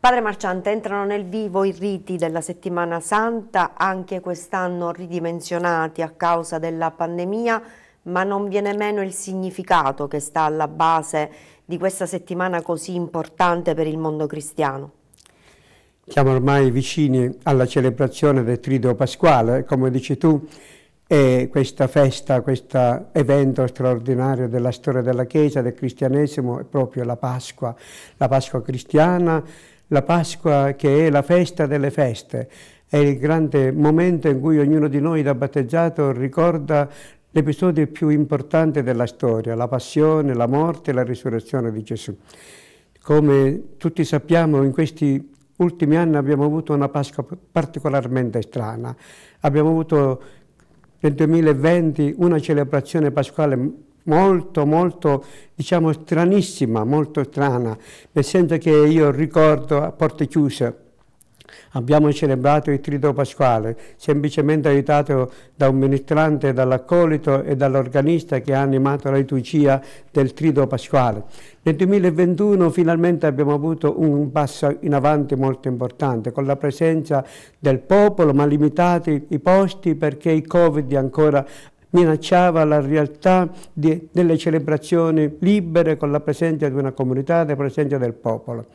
Padre Marciante, entrano nel vivo i riti della settimana santa, anche quest'anno ridimensionati a causa della pandemia, ma non viene meno il significato che sta alla base di questa settimana così importante per il mondo cristiano. Siamo ormai vicini alla celebrazione del Trideo Pasquale, come dici tu, e questa festa, questo evento straordinario della storia della Chiesa, del cristianesimo, è proprio la Pasqua, la Pasqua cristiana, la Pasqua che è la festa delle feste, è il grande momento in cui ognuno di noi da battezzato ricorda l'episodio più importante della storia, la passione, la morte e la risurrezione di Gesù. Come tutti sappiamo, in questi ultimi anni abbiamo avuto una Pasqua particolarmente strana. Abbiamo avuto nel 2020 una celebrazione pasquale molto, molto, diciamo, stranissima, molto strana, nel senso che io ricordo a porte chiuse, Abbiamo celebrato il Trito Pasquale, semplicemente aiutato da un ministrante, dall'accolito e dall'organista che ha animato la liturgia del Trito Pasquale. Nel 2021 finalmente abbiamo avuto un passo in avanti molto importante, con la presenza del popolo, ma limitati i posti perché il Covid ancora minacciava la realtà di, delle celebrazioni libere con la presenza di una comunità, la presenza del popolo.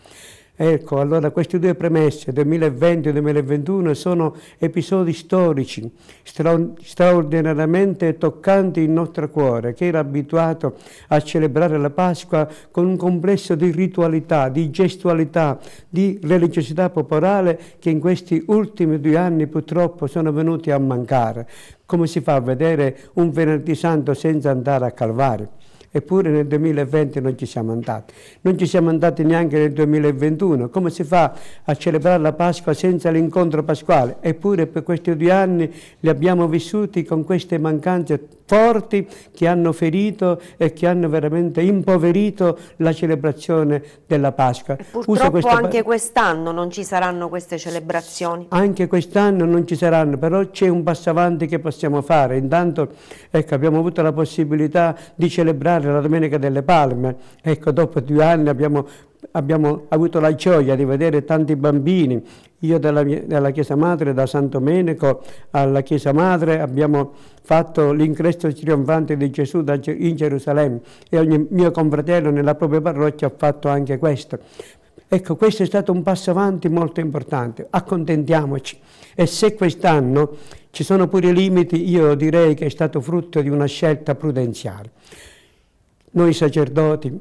Ecco, allora queste due premesse, 2020 e 2021, sono episodi storici straordinariamente toccanti il nostro cuore, che era abituato a celebrare la Pasqua con un complesso di ritualità, di gestualità, di religiosità popolare che in questi ultimi due anni purtroppo sono venuti a mancare. Come si fa a vedere un venerdì santo senza andare a Calvario? Eppure nel 2020 non ci siamo andati, non ci siamo andati neanche nel 2021. Come si fa a celebrare la Pasqua senza l'incontro pasquale? Eppure per questi due anni li abbiamo vissuti con queste mancanze forti che hanno ferito e che hanno veramente impoverito la celebrazione della Pasqua. E purtroppo questa... anche quest'anno non ci saranno queste celebrazioni. Anche quest'anno non ci saranno, però c'è un passo avanti che possiamo fare. Intanto ecco, abbiamo avuto la possibilità di celebrare celebrare la Domenica delle Palme. Ecco, dopo due anni abbiamo, abbiamo avuto la gioia di vedere tanti bambini. Io dalla, dalla Chiesa Madre, da San Domenico alla Chiesa Madre, abbiamo fatto l'ingresso trionfante di Gesù in Gerusalemme e ogni mio confratello nella propria parrocchia ha fatto anche questo. Ecco, questo è stato un passo avanti molto importante, accontentiamoci. E se quest'anno ci sono pure i limiti, io direi che è stato frutto di una scelta prudenziale noi sacerdoti,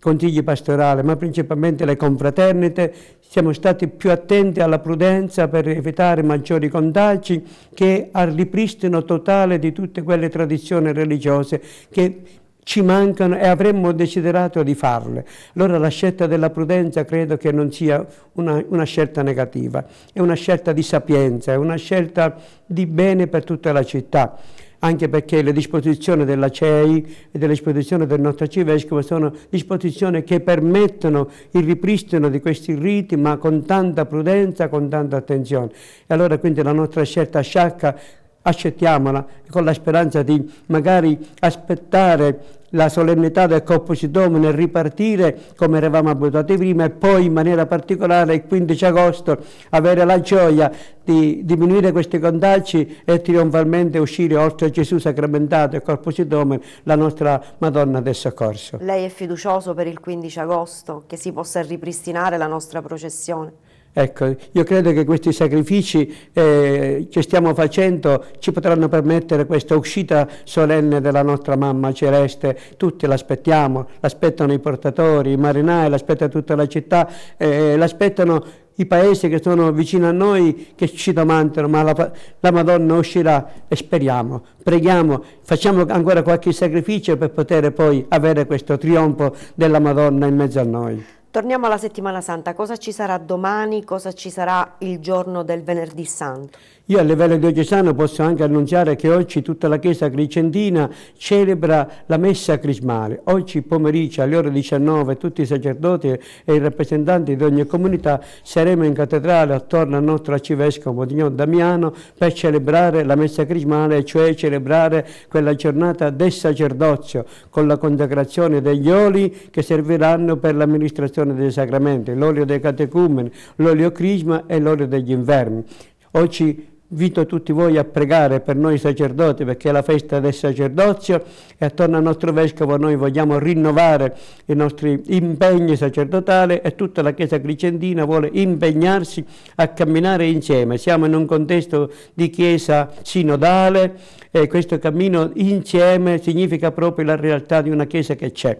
consigli pastorali, ma principalmente le confraternite, siamo stati più attenti alla prudenza per evitare maggiori contagi che al ripristino totale di tutte quelle tradizioni religiose che ci mancano e avremmo desiderato di farle. Allora la scelta della prudenza credo che non sia una, una, scelta negativa, è una scelta di sapienza, è una scelta di bene per tutta la città anche perché le disposizioni della CEI e delle disposizioni del nostro arcivescovo sono disposizioni che permettono il ripristino di questi riti, ma con tanta prudenza, con tanta attenzione. E allora quindi la nostra scelta sciacca accettiamola con la speranza di magari aspettare la solennità del Corpus Domine, ripartire come eravamo abituati prima e poi in maniera particolare il 15 agosto avere la gioia di diminuire questi contagi e trionfalmente uscire oltre a Gesù sacramentato e Corpus Domine, la nostra Madonna del Soccorso. Lei è fiducioso per il 15 agosto che si possa ripristinare la nostra processione? Ecco, io credo che questi sacrifici eh, che stiamo facendo ci potranno permettere questa uscita solenne della nostra mamma celeste. Tutti l'aspettiamo, l'aspettano i portatori, i marinai, l'aspetta tutta la città, eh, l'aspettano i paesi che sono vicino a noi che ci domandano ma la, la, Madonna uscirà e speriamo, preghiamo, facciamo ancora qualche sacrificio per poter poi avere questo trionfo della Madonna in mezzo a noi. Torniamo alla settimana santa, cosa ci sarà domani, cosa ci sarà il giorno del venerdì santo? Io a livello diocesano posso anche annunciare che oggi tutta la chiesa cricentina celebra la messa crismale. Oggi pomeriggio alle ore 19 tutti i sacerdoti e i rappresentanti di ogni comunità saremo in cattedrale attorno al nostro arcivescovo Monsignor Damiano per celebrare la messa crismale, cioè celebrare quella giornata del sacerdozio con la consacrazione degli oli che serviranno per l'amministrazione l'adorazione dei sacramenti, l'olio dei catecumeni, l'olio crisma e l'olio degli inverni. Oggi invito tutti voi a pregare per noi sacerdoti perché è la festa del sacerdozio e attorno al nostro vescovo noi vogliamo rinnovare i nostri impegni sacerdotali e tutta la Chiesa cricentina vuole impegnarsi a camminare insieme. Siamo in un contesto di Chiesa sinodale e questo cammino insieme significa proprio la realtà di una Chiesa che c'è.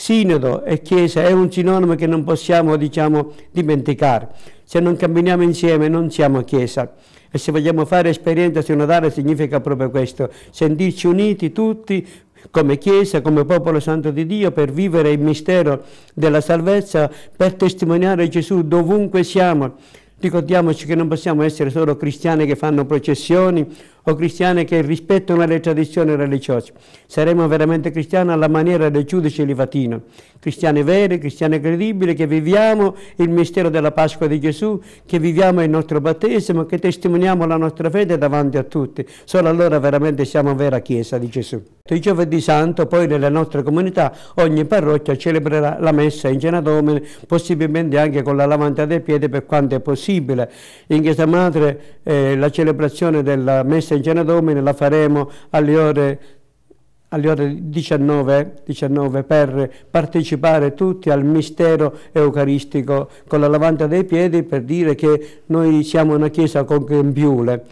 Sinodo e Chiesa è un sinonimo che non possiamo, diciamo, dimenticare. Se non camminiamo insieme non siamo Chiesa. E se vogliamo fare esperienza sinodale significa proprio questo, sentirci uniti tutti come Chiesa, come popolo santo di Dio, per vivere il mistero della salvezza, per testimoniare Gesù dovunque siamo. Ricordiamoci che non possiamo essere solo cristiani che fanno processioni o cristiane che rispettano le tradizioni religiose. Saremo veramente cristiani alla maniera del giudice Livatino, cristiani veri, cristiani credibili, che viviamo il mistero della Pasqua di Gesù, che viviamo il nostro battesimo, che testimoniamo la nostra fede davanti a tutti. Solo allora veramente siamo vera Chiesa di Gesù. Il giovedì santo poi nelle nostre comunità ogni parrocchia celebrerà la messa in cena possibilmente anche con la lavanda dei piedi per quanto è possibile. In chiesa madre eh, la celebrazione della messa in in cena domine la faremo alle ore, alle ore 19, 19 per partecipare tutti al mistero eucaristico con la lavanda dei piedi per dire che noi siamo una chiesa con grembiule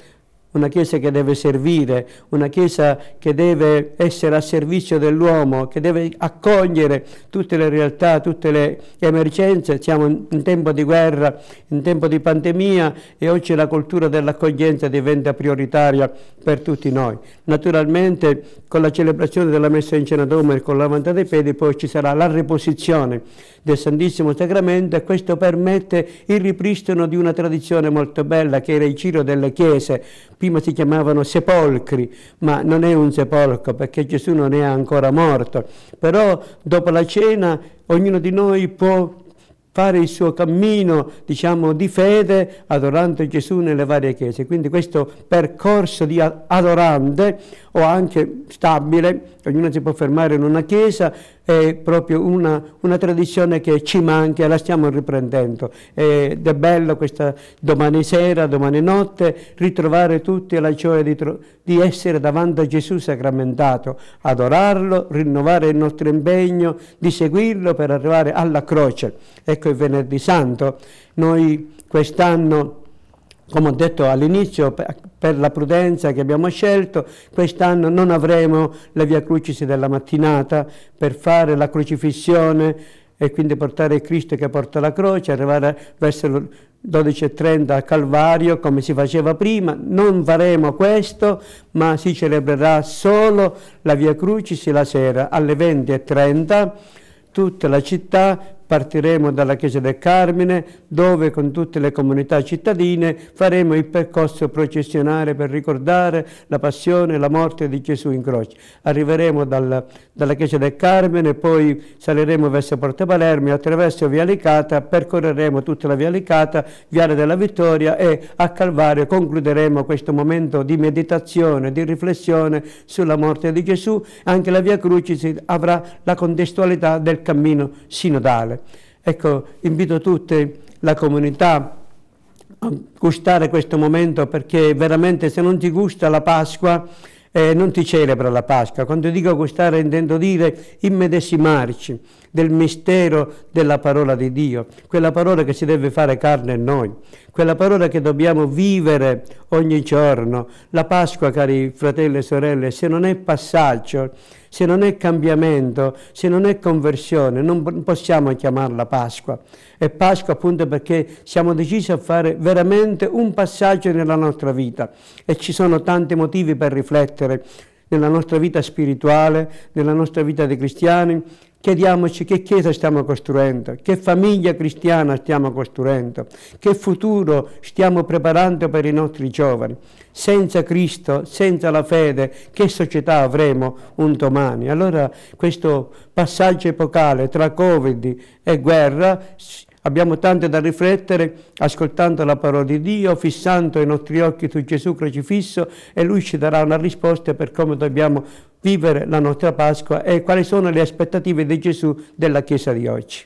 una Chiesa che deve servire, una Chiesa che deve essere a servizio dell'uomo, che deve accogliere tutte le realtà, tutte le emergenze. Siamo in tempo di guerra, in tempo di pandemia e oggi la cultura dell'accoglienza diventa prioritaria per tutti noi. Naturalmente con la celebrazione della messa in cena d'Omer con la vanta dei piedi poi ci sarà la riposizione del Santissimo Sacramento e questo permette il ripristino di una tradizione molto bella che era il giro delle chiese, prima si chiamavano sepolcri, ma non è un sepolcro perché Gesù non è ancora morto. Però dopo la cena ognuno di noi può fare il suo cammino, diciamo, di fede adorando Gesù nelle varie chiese. Quindi questo percorso di adorante o anche stabile, ognuno si può fermare in una chiesa, è proprio una, una tradizione che ci manca e la stiamo riprendendo. Ed è bello questa domani sera, domani notte, ritrovare tutti la gioia di, di essere davanti a Gesù sacramentato, adorarlo, rinnovare il nostro impegno di seguirlo per arrivare alla croce. Ecco e venerdì santo. Noi quest'anno come ho detto all'inizio, per la prudenza che abbiamo scelto, quest'anno non avremo le via crucis della mattinata per fare la crocifissione e quindi portare Cristo che porta la croce, arrivare verso le 12.30 a Calvario come si faceva prima. Non faremo questo, ma si celebrerà solo la via crucis la sera alle 20.30 tutta la città Partiremo dalla Chiesa del Carmine, dove con tutte le comunità cittadine faremo il percorso processionale per ricordare la passione e la morte di Gesù in croce. Arriveremo dal, dalla Chiesa del Carmine, poi saliremo verso Porta Palermo, e attraverso Via Licata, percorreremo tutta la Via Licata, Viale della Vittoria e a Calvario concluderemo questo momento di meditazione, di riflessione sulla morte di Gesù. Anche la Via Crucis avrà la contestualità del cammino sinodale fare. Ecco, invito tutti, la comunità, a gustare questo momento perché veramente se non ti gusta la Pasqua eh, non ti celebra la Pasqua. Quando dico gustare intendo dire immedesimarci del mistero della parola di Dio, quella parola che si deve fare carne in noi, quella parola che dobbiamo vivere ogni giorno. La Pasqua, cari fratelli e sorelle, se non è passaggio, se non è cambiamento, se non è conversione, non possiamo chiamarla Pasqua. È Pasqua appunto perché siamo decisi a fare veramente un passaggio nella nostra vita e ci sono tanti motivi per riflettere nella nostra vita spirituale, nella nostra vita di cristiani, chiediamoci che chiesa stiamo costruendo, che famiglia cristiana stiamo costruendo, che futuro stiamo preparando per i nostri giovani. Senza Cristo, senza la fede, che società avremo un domani? Allora questo passaggio epocale tra Covid e guerra Abbiamo tanto da riflettere ascoltando la parola di Dio, fissando i nostri occhi su Gesù crocifisso e Lui ci darà una risposta per come dobbiamo vivere la nostra Pasqua e quali sono le aspettative di Gesù della Chiesa di oggi.